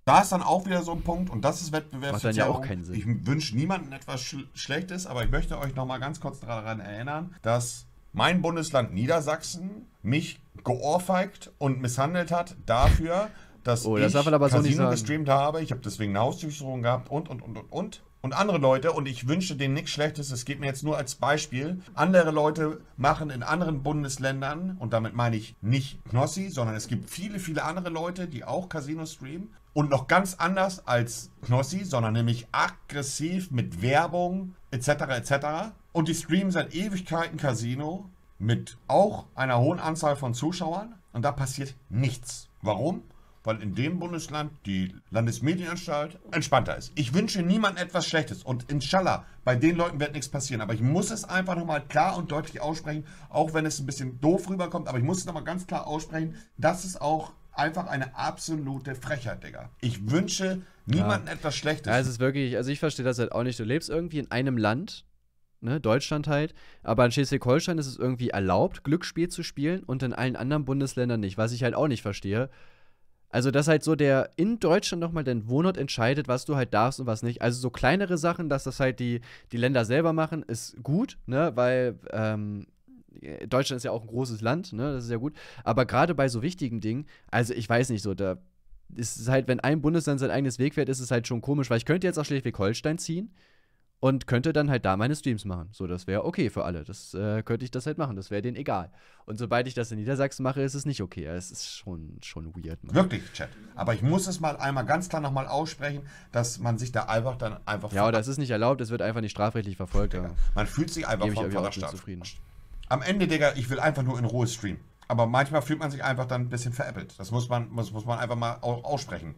S1: Da ist dann auch wieder so ein Punkt und
S2: das ist Wettbewerbsverzerrung. Macht dann ja auch keinen Sinn. Ich wünsche niemandem etwas Sch Schlechtes, aber ich möchte euch nochmal ganz kurz daran erinnern, dass mein Bundesland Niedersachsen mich geohrfeigt und misshandelt hat dafür, dass oh, das ich Casino so gestreamt habe. Ich habe deswegen eine Hausdurchsuchung gehabt und, und, und, und, und und andere Leute, und ich wünsche denen nichts Schlechtes, es geht mir jetzt nur als Beispiel, andere Leute machen in anderen Bundesländern, und damit meine ich nicht Knossi, sondern es gibt viele, viele andere Leute, die auch Casino streamen und noch ganz anders als Knossi, sondern nämlich aggressiv mit Werbung etc. etc. Und die streamen seit Ewigkeiten Casino mit auch einer hohen Anzahl von Zuschauern und da passiert nichts. Warum? weil in dem Bundesland die Landesmedienanstalt entspannter ist. Ich wünsche niemandem etwas Schlechtes und inshallah, bei den Leuten wird nichts passieren. Aber ich muss es einfach nochmal klar und deutlich aussprechen, auch wenn es ein bisschen doof rüberkommt, aber ich muss es nochmal ganz klar aussprechen, das ist auch einfach eine absolute Frechheit, Digga. Ich wünsche niemandem ja. etwas Schlechtes. Ja, es
S1: ist wirklich, also ich verstehe das halt auch nicht. Du lebst irgendwie in einem Land, ne, Deutschland halt, aber in Schleswig-Holstein ist es irgendwie erlaubt, Glücksspiel zu spielen und in allen anderen Bundesländern nicht, was ich halt auch nicht verstehe. Also, dass halt so der in Deutschland nochmal dein Wohnort entscheidet, was du halt darfst und was nicht. Also, so kleinere Sachen, dass das halt die, die Länder selber machen, ist gut, ne? Weil ähm, Deutschland ist ja auch ein großes Land, ne? Das ist ja gut. Aber gerade bei so wichtigen Dingen, also ich weiß nicht so, da ist es halt, wenn ein Bundesland sein eigenes Weg fährt, ist es halt schon komisch, weil ich könnte jetzt auch Schleswig-Holstein ziehen und könnte dann halt da meine Streams machen. So, das wäre okay für alle. Das äh, könnte ich das halt machen. Das wäre denen egal. Und sobald ich das in Niedersachsen mache, ist es nicht okay. Es ist schon, schon weird. Man. Wirklich, Chat. Aber ich muss es mal einmal ganz klar nochmal aussprechen,
S2: dass man sich da einfach dann einfach. Ja, das ist
S1: nicht erlaubt. Es wird einfach nicht strafrechtlich verfolgt. Digga, man fühlt sich einfach vom Verdacht zufrieden. Am Ende, Digga, ich will
S2: einfach nur in Ruhe streamen. Aber manchmal fühlt man sich einfach dann ein bisschen veräppelt. Das muss man, muss, muss man einfach mal aussprechen.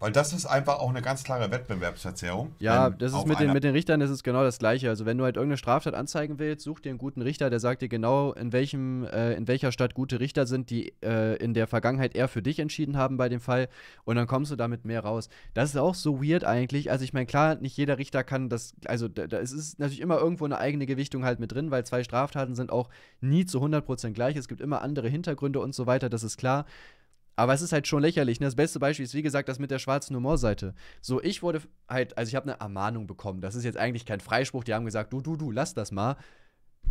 S2: Weil das ist einfach auch eine ganz klare Wettbewerbsverzerrung. Ja, das ist mit den, mit
S1: den Richtern, ist es genau das Gleiche. Also wenn du halt irgendeine Straftat anzeigen willst, such dir einen guten Richter, der sagt dir genau, in, welchem, äh, in welcher Stadt gute Richter sind, die äh, in der Vergangenheit eher für dich entschieden haben bei dem Fall. Und dann kommst du damit mehr raus. Das ist auch so weird eigentlich. Also ich meine, klar, nicht jeder Richter kann das, also da, da ist natürlich immer irgendwo eine eigene Gewichtung halt mit drin, weil zwei Straftaten sind auch nie zu 100% gleich. Es gibt immer andere Hintergründe und so weiter, das ist klar. Aber es ist halt schon lächerlich. Ne? Das beste Beispiel ist, wie gesagt, das mit der schwarzen Humorseite. So, ich wurde halt, also ich habe eine Ermahnung bekommen. Das ist jetzt eigentlich kein Freispruch. Die haben gesagt, du, du, du, lass das mal.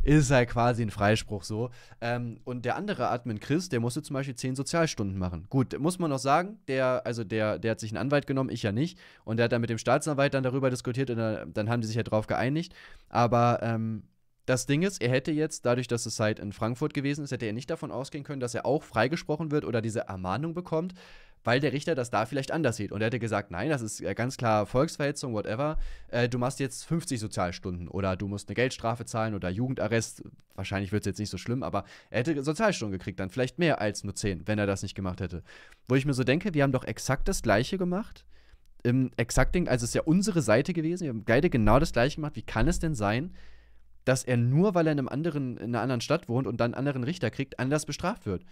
S1: Ist halt quasi ein Freispruch so. Ähm, und der andere Admin Chris, der musste zum Beispiel zehn Sozialstunden machen. Gut, muss man noch sagen, der, also der, der hat sich einen Anwalt genommen, ich ja nicht. Und der hat dann mit dem Staatsanwalt dann darüber diskutiert und dann, dann haben die sich ja halt drauf geeinigt. Aber ähm, das Ding ist, er hätte jetzt, dadurch, dass es halt in Frankfurt gewesen ist, hätte er nicht davon ausgehen können, dass er auch freigesprochen wird oder diese Ermahnung bekommt, weil der Richter das da vielleicht anders sieht. Und er hätte gesagt, nein, das ist äh, ganz klar Volksverhetzung, whatever. Äh, du machst jetzt 50 Sozialstunden oder du musst eine Geldstrafe zahlen oder Jugendarrest. Wahrscheinlich wird es jetzt nicht so schlimm, aber er hätte Sozialstunden gekriegt, dann vielleicht mehr als nur 10, wenn er das nicht gemacht hätte. Wo ich mir so denke, wir haben doch exakt das gleiche gemacht. Im Exacting, also es ist ja unsere Seite gewesen, wir haben beide genau das gleiche gemacht. Wie kann es denn sein, dass er nur, weil er in, einem anderen, in einer anderen Stadt wohnt und dann einen anderen Richter kriegt, anders bestraft wird.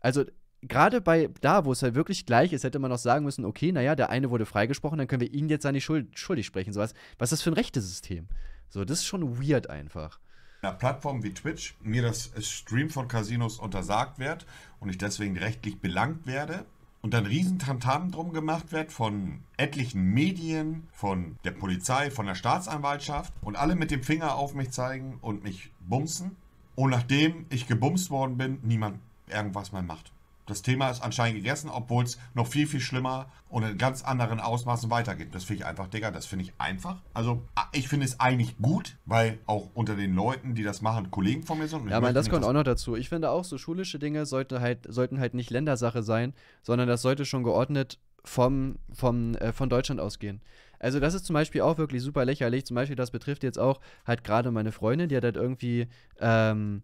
S1: Also gerade bei da, wo es halt wirklich gleich ist, hätte man noch sagen müssen, okay, naja, der eine wurde freigesprochen, dann können wir ihn jetzt seine Schuld schuldig sprechen. So was, was ist das für ein Rechtesystem? So, das ist schon weird einfach. Einer
S2: Plattform wie Twitch mir das Stream von Casinos untersagt wird und ich deswegen rechtlich belangt werde, und dann ein Tantam drum gemacht wird von etlichen Medien, von der Polizei, von der Staatsanwaltschaft und alle mit dem Finger auf mich zeigen und mich bumsen. Und nachdem ich gebumst worden bin, niemand irgendwas mehr macht. Das Thema ist anscheinend gegessen, obwohl es noch viel, viel schlimmer und in ganz anderen Ausmaßen weitergeht. Das finde ich einfach, Digga, das finde ich einfach. Also, ich finde es eigentlich gut, weil auch unter den Leuten, die das
S1: machen, Kollegen von mir sind. ja, aber das kommt auch noch dazu. Ich finde auch, so schulische Dinge sollte halt, sollten halt nicht Ländersache sein, sondern das sollte schon geordnet vom, vom, äh, von Deutschland ausgehen. Also das ist zum Beispiel auch wirklich super lächerlich. Zum Beispiel, das betrifft jetzt auch halt gerade meine Freundin, die hat halt irgendwie ähm,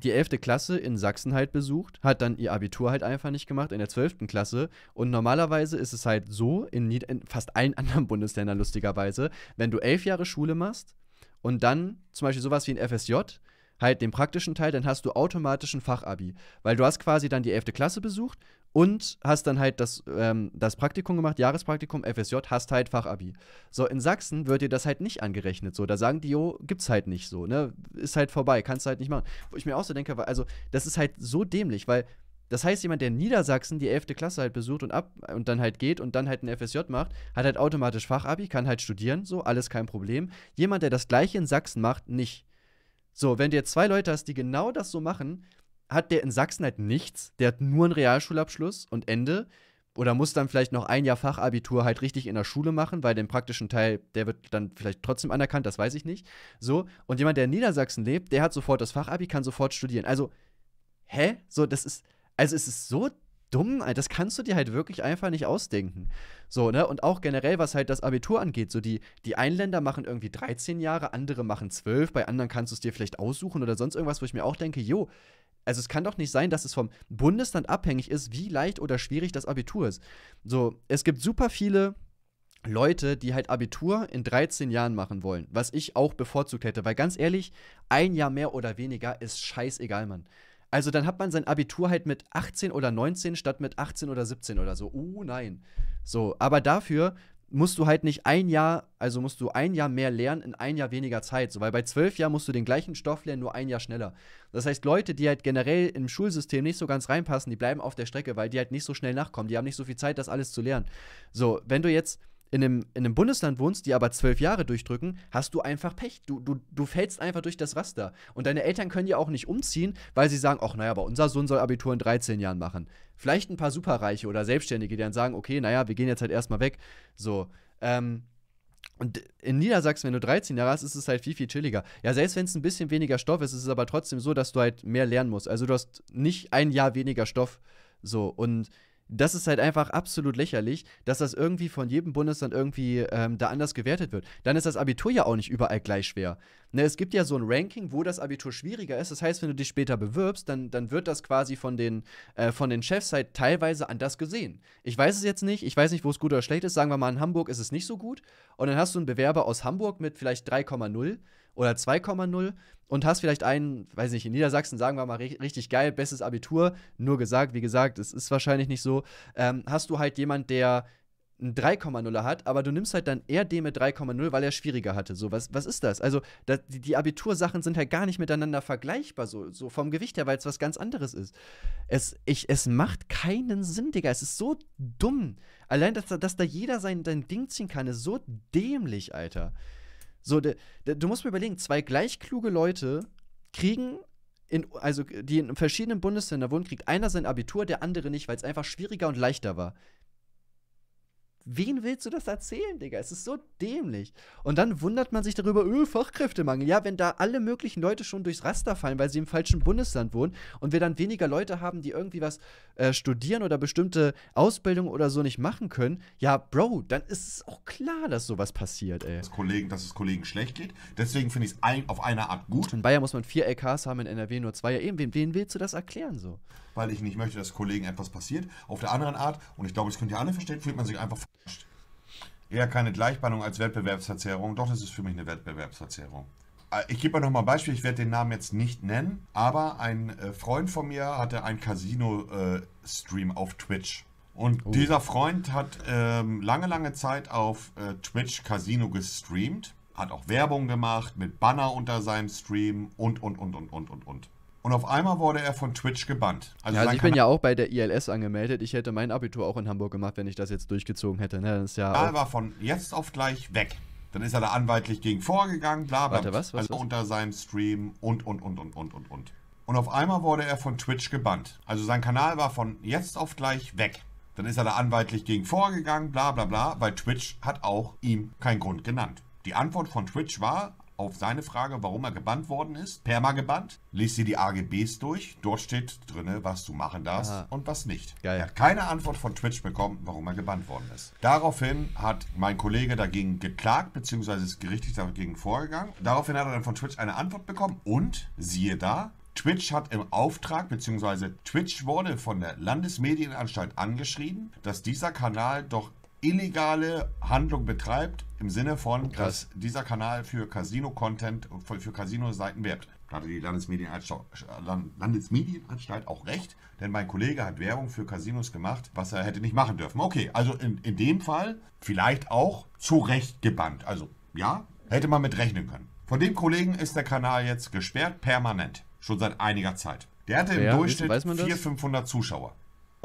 S1: die 11. Klasse in Sachsen halt besucht, hat dann ihr Abitur halt einfach nicht gemacht in der 12. Klasse. Und normalerweise ist es halt so, in, in fast allen anderen Bundesländern lustigerweise, wenn du elf Jahre Schule machst und dann zum Beispiel sowas wie ein FSJ, halt den praktischen Teil, dann hast du automatisch ein Fachabi. Weil du hast quasi dann die 11. Klasse besucht, und hast dann halt das, ähm, das Praktikum gemacht, Jahrespraktikum, FSJ, hast halt Fachabi. So, in Sachsen wird dir das halt nicht angerechnet. So, da sagen die, jo, gibt's halt nicht so, ne? Ist halt vorbei, kannst du halt nicht machen. Wo ich mir auch so denke, also, das ist halt so dämlich, weil das heißt, jemand, der in Niedersachsen die 11. Klasse halt besucht und ab äh, und dann halt geht und dann halt ein FSJ macht, hat halt automatisch Fachabi, kann halt studieren, so, alles kein Problem. Jemand, der das gleiche in Sachsen macht, nicht. So, wenn du jetzt zwei Leute hast, die genau das so machen, hat der in Sachsen halt nichts. Der hat nur einen Realschulabschluss und Ende. Oder muss dann vielleicht noch ein Jahr Fachabitur halt richtig in der Schule machen, weil den praktischen Teil, der wird dann vielleicht trotzdem anerkannt, das weiß ich nicht. So, und jemand, der in Niedersachsen lebt, der hat sofort das Fachabi, kann sofort studieren. Also, hä? So, das ist, also es ist so dumm, das kannst du dir halt wirklich einfach nicht ausdenken. So, ne? Und auch generell, was halt das Abitur angeht, so die, die Einländer machen irgendwie 13 Jahre, andere machen 12, bei anderen kannst du es dir vielleicht aussuchen oder sonst irgendwas, wo ich mir auch denke, jo, also es kann doch nicht sein, dass es vom Bundesland abhängig ist, wie leicht oder schwierig das Abitur ist. So, es gibt super viele Leute, die halt Abitur in 13 Jahren machen wollen, was ich auch bevorzugt hätte, weil ganz ehrlich, ein Jahr mehr oder weniger ist scheißegal, Mann. Also dann hat man sein Abitur halt mit 18 oder 19 statt mit 18 oder 17 oder so. Oh nein. So, aber dafür musst du halt nicht ein Jahr, also musst du ein Jahr mehr lernen in ein Jahr weniger Zeit. So, weil bei zwölf Jahren musst du den gleichen Stoff lernen, nur ein Jahr schneller. Das heißt, Leute, die halt generell im Schulsystem nicht so ganz reinpassen, die bleiben auf der Strecke, weil die halt nicht so schnell nachkommen. Die haben nicht so viel Zeit, das alles zu lernen. So, wenn du jetzt in einem, in einem Bundesland wohnst, die aber zwölf Jahre durchdrücken, hast du einfach Pech. Du, du, du fällst einfach durch das Raster. Und deine Eltern können ja auch nicht umziehen, weil sie sagen, ach naja, aber unser Sohn soll Abitur in 13 Jahren machen. Vielleicht ein paar Superreiche oder Selbstständige, die dann sagen, okay, naja, wir gehen jetzt halt erstmal weg. So, ähm, und in Niedersachsen, wenn du 13 Jahre hast, ist es halt viel, viel chilliger. Ja, selbst wenn es ein bisschen weniger Stoff ist, ist es aber trotzdem so, dass du halt mehr lernen musst. Also du hast nicht ein Jahr weniger Stoff. So, und das ist halt einfach absolut lächerlich, dass das irgendwie von jedem Bundesland irgendwie ähm, da anders gewertet wird. Dann ist das Abitur ja auch nicht überall gleich schwer. Ne, es gibt ja so ein Ranking, wo das Abitur schwieriger ist. Das heißt, wenn du dich später bewirbst, dann, dann wird das quasi von den, äh, von den Chefs halt teilweise anders gesehen. Ich weiß es jetzt nicht. Ich weiß nicht, wo es gut oder schlecht ist. Sagen wir mal, in Hamburg ist es nicht so gut. Und dann hast du einen Bewerber aus Hamburg mit vielleicht 3,0 oder 2,0 und hast vielleicht einen, weiß nicht, in Niedersachsen sagen wir mal richtig geil, bestes Abitur, nur gesagt, wie gesagt, es ist wahrscheinlich nicht so, ähm, hast du halt jemand, der ein 3,0er hat, aber du nimmst halt dann eher den mit 3,0, weil er schwieriger hatte. So, was, was ist das? Also, da, die, die Abitursachen sind halt gar nicht miteinander vergleichbar, so, so vom Gewicht her, weil es was ganz anderes ist. Es, ich, es macht keinen Sinn, Digga. Es ist so dumm. Allein, dass, dass da jeder sein, sein Ding ziehen kann, ist so dämlich, Alter. So, de, de, du musst mir überlegen, zwei gleich kluge Leute kriegen in, also die in verschiedenen Bundesländern wohnen, kriegt einer sein Abitur, der andere nicht, weil es einfach schwieriger und leichter war. Wen willst du das erzählen, Digga? Es ist so dämlich. Und dann wundert man sich darüber, öh, Fachkräftemangel. Ja, wenn da alle möglichen Leute schon durchs Raster fallen, weil sie im falschen Bundesland wohnen und wir dann weniger Leute haben, die irgendwie was äh, studieren oder bestimmte Ausbildungen oder so nicht machen können, ja, Bro, dann ist es auch klar, dass sowas passiert, ey. Dass, Kollegen, dass es Kollegen schlecht geht. Deswegen finde ich es ein, auf eine Art gut. In Bayern muss man vier LKs haben, in NRW nur zwei. Ja, eben, wen, wen willst du das erklären so? weil ich nicht möchte, dass Kollegen etwas passiert.
S2: Auf der anderen Art, und ich glaube, das könnt ihr alle verstehen, fühlt man sich einfach verarscht. Eher keine Gleichbehandlung als Wettbewerbsverzerrung. Doch, das ist für mich eine Wettbewerbsverzerrung. Äh, ich gebe euch nochmal ein Beispiel, ich werde den Namen jetzt nicht nennen, aber ein äh, Freund von mir hatte einen Casino-Stream auf Twitch. Und oh. dieser Freund hat ähm, lange, lange Zeit auf äh, Twitch Casino gestreamt, hat auch Werbung gemacht mit Banner unter seinem Stream und, und, und, und, und, und, und. Und auf einmal wurde er von Twitch gebannt. Also, ja, also ich bin ja
S1: auch bei der ILS angemeldet. Ich hätte mein Abitur auch in Hamburg gemacht, wenn ich das jetzt durchgezogen hätte. Ne? Das ist ja Karl war
S2: von jetzt auf gleich weg. Dann ist er da anwaltlich gegen vorgegangen, bla bla. Warte, was, was, also was? unter seinem Stream und, und, und, und, und, und, und. Und auf einmal wurde er von Twitch gebannt. Also sein Kanal war von jetzt auf gleich weg. Dann ist er da anwaltlich gegen vorgegangen, bla bla bla, weil Twitch hat auch ihm keinen Grund genannt. Die Antwort von Twitch war, auf seine Frage, warum er gebannt worden ist, perma gebannt, lest dir die AGBs durch. Dort steht drin, was du machen darfst Aha. und was nicht. Geil. Er hat keine Antwort von Twitch bekommen, warum er gebannt worden ist. Daraufhin hat mein Kollege dagegen geklagt, beziehungsweise ist gerichtlich dagegen vorgegangen. Daraufhin hat er dann von Twitch eine Antwort bekommen und siehe da, Twitch hat im Auftrag, beziehungsweise Twitch wurde von der Landesmedienanstalt angeschrieben, dass dieser Kanal doch illegale Handlung betreibt, im Sinne von, Krass. dass dieser Kanal für Casino-Content, für, für Casino-Seiten werbt. Da hatte die Landesmedienanstalt, Landesmedienanstalt auch recht, denn mein Kollege hat Werbung für Casinos gemacht, was er hätte nicht machen dürfen. Okay, also in, in dem Fall vielleicht auch zu Recht gebannt. Also ja, hätte man mit rechnen können. Von dem Kollegen ist der Kanal jetzt gesperrt, permanent, schon seit einiger Zeit. Der hatte im ja, Durchschnitt 400, 500 Zuschauer.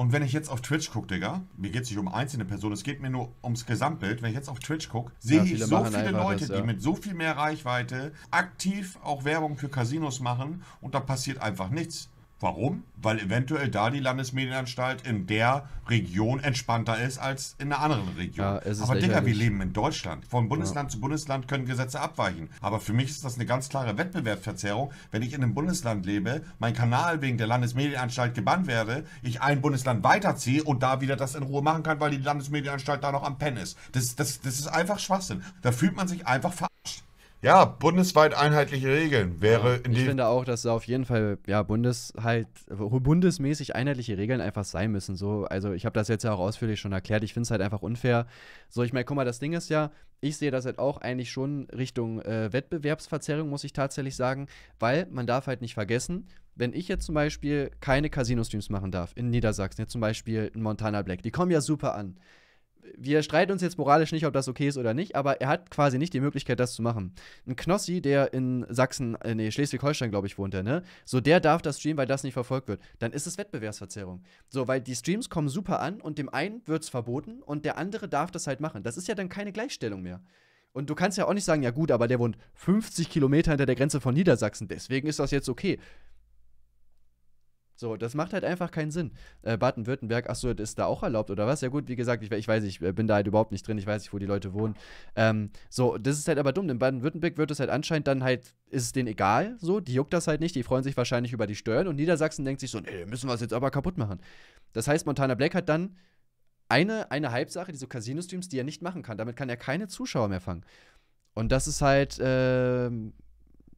S2: Und wenn ich jetzt auf Twitch gucke, Digga, mir geht es nicht um einzelne Personen, es geht mir nur ums Gesamtbild. Wenn ich jetzt auf Twitch gucke, sehe ja, ich so viele Leute, das, ja. die mit so viel mehr Reichweite aktiv auch Werbung für Casinos machen und da passiert einfach nichts. Warum? Weil eventuell da die Landesmedienanstalt in der Region entspannter ist als in einer anderen Region. Ja, aber Digga, wir leben in Deutschland. Von Bundesland ja. zu Bundesland können Gesetze abweichen. Aber für mich ist das eine ganz klare Wettbewerbsverzerrung. Wenn ich in einem Bundesland lebe, mein Kanal wegen der Landesmedienanstalt gebannt werde, ich ein Bundesland weiterziehe und da wieder das in Ruhe machen kann, weil die Landesmedienanstalt da noch am Pen ist. Das, das, das ist einfach Schwachsinn. Da fühlt man sich einfach verarscht.
S1: Ja, bundesweit einheitliche Regeln wäre ja, in Ich finde auch, dass da auf jeden Fall ja bundes halt bundesmäßig einheitliche Regeln einfach sein müssen. So, also ich habe das jetzt ja auch ausführlich schon erklärt. Ich finde es halt einfach unfair. So, ich meine, guck mal, das Ding ist ja, ich sehe das halt auch eigentlich schon Richtung äh, Wettbewerbsverzerrung, muss ich tatsächlich sagen, weil man darf halt nicht vergessen, wenn ich jetzt zum Beispiel keine Casino-Streams machen darf in Niedersachsen, jetzt zum Beispiel in Montana Black, die kommen ja super an wir streiten uns jetzt moralisch nicht, ob das okay ist oder nicht, aber er hat quasi nicht die Möglichkeit, das zu machen. Ein Knossi, der in Sachsen, äh, nee, Schleswig-Holstein, glaube ich, wohnt ne? So, der darf das streamen, weil das nicht verfolgt wird. Dann ist es Wettbewerbsverzerrung. So, weil die Streams kommen super an und dem einen wird es verboten und der andere darf das halt machen. Das ist ja dann keine Gleichstellung mehr. Und du kannst ja auch nicht sagen, ja gut, aber der wohnt 50 Kilometer hinter der Grenze von Niedersachsen, deswegen ist das jetzt okay. So, das macht halt einfach keinen Sinn. Äh, Baden-Württemberg, achso, das ist da auch erlaubt oder was? Ja gut, wie gesagt, ich, ich, weiß, ich äh, bin da halt überhaupt nicht drin, ich weiß nicht, wo die Leute wohnen. Ähm, so, das ist halt aber dumm. In Baden-Württemberg wird es halt anscheinend dann halt, ist es denen egal, so, die juckt das halt nicht, die freuen sich wahrscheinlich über die Steuern und Niedersachsen denkt sich so, nee, müssen wir es jetzt aber kaputt machen. Das heißt, Montana Black hat dann eine, eine Halbsache, diese Casino-Streams, die er nicht machen kann. Damit kann er keine Zuschauer mehr fangen. Und das ist halt, ähm,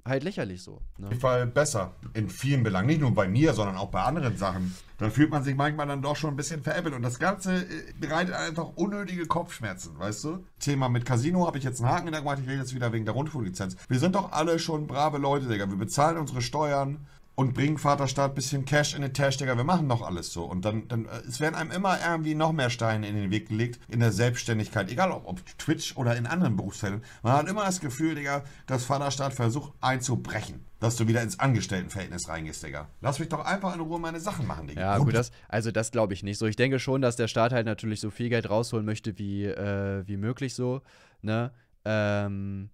S1: halt lächerlich so. Ne? Auf jeden Fall
S2: besser in vielen Belangen, nicht nur bei mir, sondern auch bei anderen Sachen. Da fühlt man sich manchmal dann doch schon ein bisschen veräppelt und das Ganze äh, bereitet einfach unnötige Kopfschmerzen, weißt du? Thema mit Casino habe ich jetzt einen Haken gemacht, ich rede jetzt wieder wegen der Rundfunklizenz. Wir sind doch alle schon brave Leute, Digga. Wir bezahlen unsere Steuern, und bringen Vaterstaat ein bisschen Cash in den Tash, Digga, wir machen doch alles so. Und dann, dann, äh, es werden einem immer irgendwie noch mehr Steine in den Weg gelegt, in der Selbstständigkeit, egal ob, ob Twitch oder in anderen Berufsfeldern. Man hat immer das Gefühl, Digga, dass Vaterstaat versucht einzubrechen dass du wieder ins Angestelltenverhältnis reingehst, Digga.
S1: Lass mich doch einfach in Ruhe meine Sachen machen, Digga. Ja, gut, das, also das glaube ich nicht so. Ich denke schon, dass der Staat halt natürlich so viel Geld rausholen möchte, wie, äh, wie möglich so, ne? Ähm,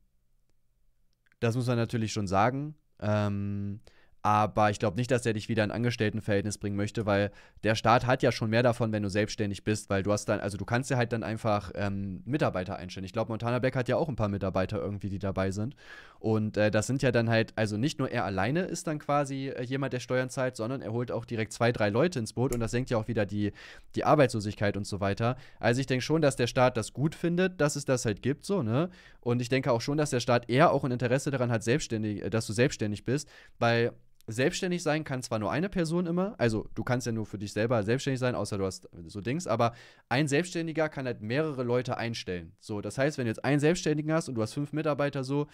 S1: das muss man natürlich schon sagen. Ähm, aber ich glaube nicht, dass er dich wieder in Angestelltenverhältnis bringen möchte, weil der Staat hat ja schon mehr davon, wenn du selbstständig bist, weil du hast dann, also du kannst ja halt dann einfach ähm, Mitarbeiter einstellen. Ich glaube, Montana Beck hat ja auch ein paar Mitarbeiter irgendwie, die dabei sind. Und äh, das sind ja dann halt, also nicht nur er alleine ist dann quasi äh, jemand, der Steuern zahlt, sondern er holt auch direkt zwei, drei Leute ins Boot und das senkt ja auch wieder die, die Arbeitslosigkeit und so weiter. Also ich denke schon, dass der Staat das gut findet, dass es das halt gibt, so, ne? Und ich denke auch schon, dass der Staat eher auch ein Interesse daran hat, selbstständig, äh, dass du selbstständig bist, weil selbstständig sein kann zwar nur eine Person immer, also du kannst ja nur für dich selber selbstständig sein, außer du hast äh, so Dings, aber ein Selbstständiger kann halt mehrere Leute einstellen. So, das heißt, wenn du jetzt einen Selbstständigen hast und du hast fünf Mitarbeiter so,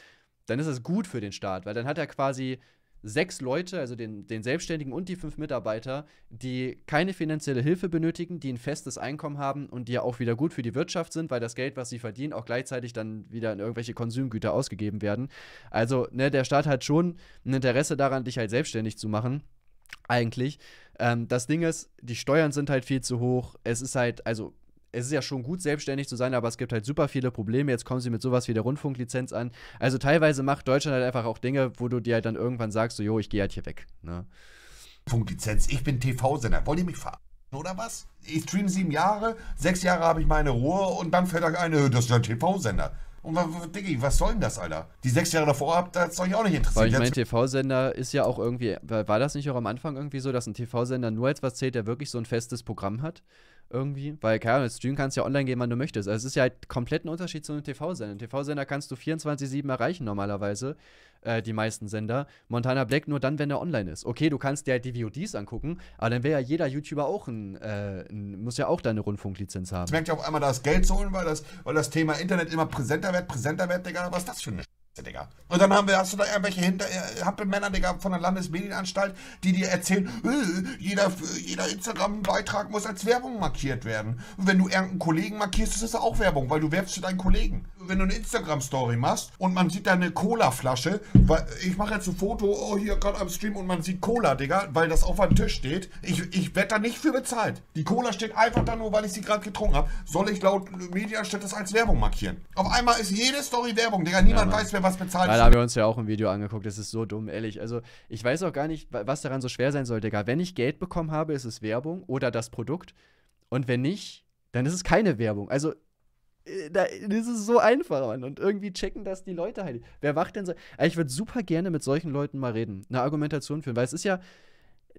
S1: dann ist das gut für den Staat, weil dann hat er quasi sechs Leute, also den, den Selbstständigen und die fünf Mitarbeiter, die keine finanzielle Hilfe benötigen, die ein festes Einkommen haben und die ja auch wieder gut für die Wirtschaft sind, weil das Geld, was sie verdienen, auch gleichzeitig dann wieder in irgendwelche Konsumgüter ausgegeben werden. Also ne, der Staat hat schon ein Interesse daran, dich halt selbstständig zu machen eigentlich. Ähm, das Ding ist, die Steuern sind halt viel zu hoch. Es ist halt, also es ist ja schon gut, selbstständig zu sein, aber es gibt halt super viele Probleme. Jetzt kommen sie mit sowas wie der Rundfunklizenz an. Also teilweise macht Deutschland halt einfach auch Dinge, wo du dir halt dann irgendwann sagst, so, jo, ich gehe halt hier weg. Ne? Rundfunklizenz, ich bin TV-Sender. Wollt ihr mich verarschen?
S2: oder was? Ich streame sieben Jahre, sechs Jahre habe ich meine Ruhe und dann fällt da eine, das ist ja ein TV-Sender. Und was, Diggi, was soll denn das, Alter? Die sechs Jahre davor habt, das soll euch auch nicht interessieren. Weil ich meine,
S1: TV-Sender ist ja auch irgendwie, war das nicht auch am Anfang irgendwie so, dass ein TV-Sender nur etwas zählt, der wirklich so ein festes Programm hat? irgendwie, weil keine Ahnung, streamen kannst du ja online gehen, wann du möchtest. Also es ist ja halt komplett ein Unterschied zu einem TV-Sender. TV-Sender kannst du 24-7 erreichen normalerweise, äh, die meisten Sender. Montana Black nur dann, wenn er online ist. Okay, du kannst dir halt die VODs angucken, aber dann wäre ja jeder YouTuber auch ein, äh, ein, muss ja auch deine Rundfunklizenz haben. Ich merkt ja
S2: auf einmal, da ist Geld zu holen, weil das, weil das Thema Internet immer präsenter wird, präsenter wird, Digga, was ist das für eine Digga. Und dann haben wir, hast du da irgendwelche Hinter äh, Hampelmänner, Digga, von der Landesmedienanstalt, die dir erzählen, äh, jeder, jeder Instagram-Beitrag muss als Werbung markiert werden. Und wenn du irgendeinen Kollegen markierst, ist das auch Werbung, weil du werbst für deinen Kollegen wenn du eine Instagram-Story machst und man sieht da eine Cola-Flasche, weil ich mache jetzt ein Foto, oh hier gerade am Stream und man sieht Cola, Digga, weil das auf einem Tisch steht. Ich, ich werde da nicht für bezahlt. Die Cola steht einfach da nur, weil ich sie gerade getrunken habe. Soll ich laut Medienstadt das als Werbung markieren? Auf einmal ist jede Story Werbung, Digga. Niemand ja, weiß, wer was bezahlt. Weil da haben wir uns
S1: ja auch ein Video angeguckt. Das ist so dumm, ehrlich. Also ich weiß auch gar nicht, was daran so schwer sein soll, Digga. Wenn ich Geld bekommen habe, ist es Werbung oder das Produkt. Und wenn nicht, dann ist es keine Werbung. Also äh, da, das ist so einfach, Mann. Und irgendwie checken das die Leute halt. Wer wacht denn so? Ich würde super gerne mit solchen Leuten mal reden, eine Argumentation führen, weil es ist ja,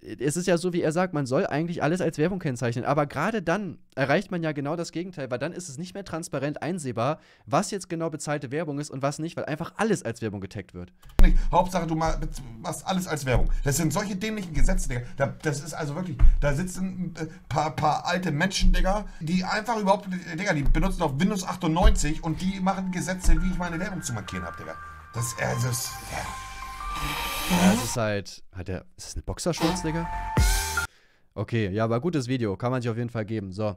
S1: es ist ja so, wie er sagt, man soll eigentlich alles als Werbung kennzeichnen. Aber gerade dann erreicht man ja genau das Gegenteil, weil dann ist es nicht mehr transparent einsehbar, was jetzt genau bezahlte Werbung ist und was nicht, weil einfach alles als Werbung getaggt wird.
S2: Hauptsache, du machst alles als Werbung. Das sind solche dämlichen Gesetze, Digga. Das ist also wirklich, da sitzen ein äh, paar, paar alte Menschen, Digga, die einfach überhaupt, Digga, die benutzen auf Windows 98 und die machen Gesetze, wie ich meine Werbung zu markieren habe, Digga. Das, also, ja.
S1: Ja, das ist halt. Hat der. Ist das ein Boxershorts, Digga? Okay, ja, aber gutes Video. Kann man sich auf jeden Fall geben. So.